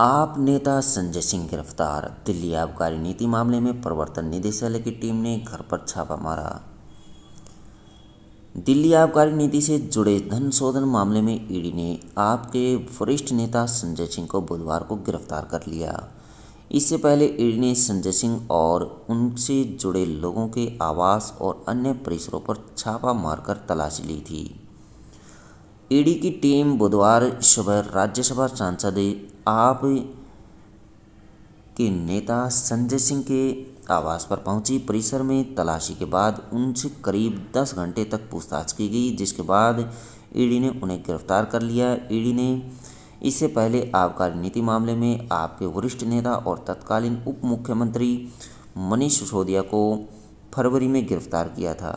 आप नेता संजय सिंह गिरफ्तार दिल्ली आबकारी नीति मामले में प्रवर्तन निदेशालय की टीम ने घर पर छापा मारा दिल्ली आबकारी नीति से जुड़े धन शोधन मामले में ईडी ने आपके वरिष्ठ नेता संजय सिंह को बुधवार को गिरफ्तार कर लिया इससे पहले ईडी ने संजय सिंह और उनसे जुड़े लोगों के आवास और अन्य परिसरों पर छापा मारकर तलाशी ली थी ईडी की टीम बुधवार सुबह राज्यसभा सांसद आप के नेता संजय सिंह के आवास पर पहुंची परिसर में तलाशी के बाद उनसे करीब दस घंटे तक पूछताछ की गई जिसके बाद ईडी ने उन्हें गिरफ्तार कर लिया ईडी ने इससे पहले आबकारी नीति मामले में आपके वरिष्ठ नेता और तत्कालीन उप मुख्यमंत्री मनीष सिसोदिया को फरवरी में गिरफ्तार किया था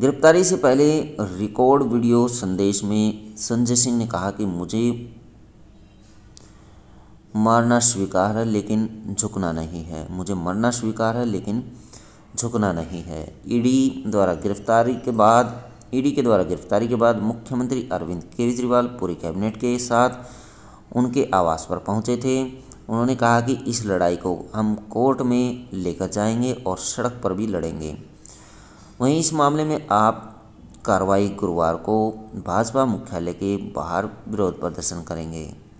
गिरफ्तारी से पहले रिकॉर्ड वीडियो संदेश में संजय सिंह ने कहा कि मुझे मारना स्वीकार है लेकिन झुकना नहीं है मुझे मरना स्वीकार है लेकिन झुकना नहीं है ईडी द्वारा गिरफ्तारी के बाद ईडी के द्वारा गिरफ्तारी के बाद मुख्यमंत्री अरविंद केजरीवाल पूरी कैबिनेट के साथ उनके आवास पर पहुंचे थे उन्होंने कहा कि इस लड़ाई को हम कोर्ट में लेकर जाएंगे और सड़क पर भी लड़ेंगे वहीं इस मामले में आप कार्रवाई गुरुवार को भाजपा मुख्यालय के बाहर विरोध प्रदर्शन करेंगे